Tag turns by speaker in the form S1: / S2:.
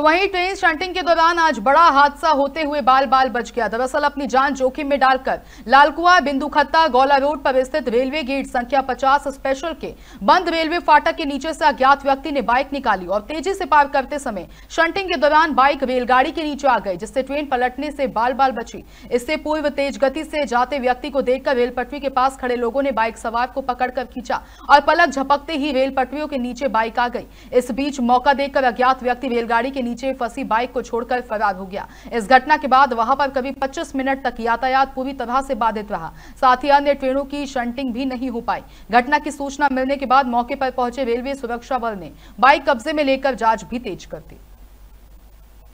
S1: तो वहीं train stunting के दौरान आज बड़ा हादसा होते हुए बाल बाल बच गया दरअसल अपनी जान जोखिम में डालकर लालकुआ बिंदुखत्ता गौला रोड पर स्थित रेलवे गेट संख्या 50 स्पेशल के बंद रेलवे फाटक के नीचे से अज्ञात व्यक्ति ने बाइक निकाली और तेजी से पार करते समय शंटिंग के दौरान बाइक रेलगाड़ी के नीचे आ गई जिससे ट्रेन पलटने से बाल बाल बची इससे पूर्व तेज गति से जाते व्यक्ति को देखकर रेल पटरी के पास खड़े लोगों ने बाइक सवार को पकड़कर खींचा और पलक झपकते ही रेल पटरियों के नीचे बाइक आ गई इस बीच मौका देखकर अज्ञात व्यक्ति रेलगाड़ी के नीचे फंसी बाइक को छोड़कर फरार हो गया इस घटना के बाद वहां पर कभी 25 मिनट तक यातायात पूरी तरह से बाधित रहा साथ ही अन्य ट्रेनों की शंटिंग भी नहीं हो पाई घटना की सूचना मिलने के बाद मौके पर पहुंचे रेलवे सुरक्षा बल ने बाइक कब्जे में लेकर जांच भी तेज कर दी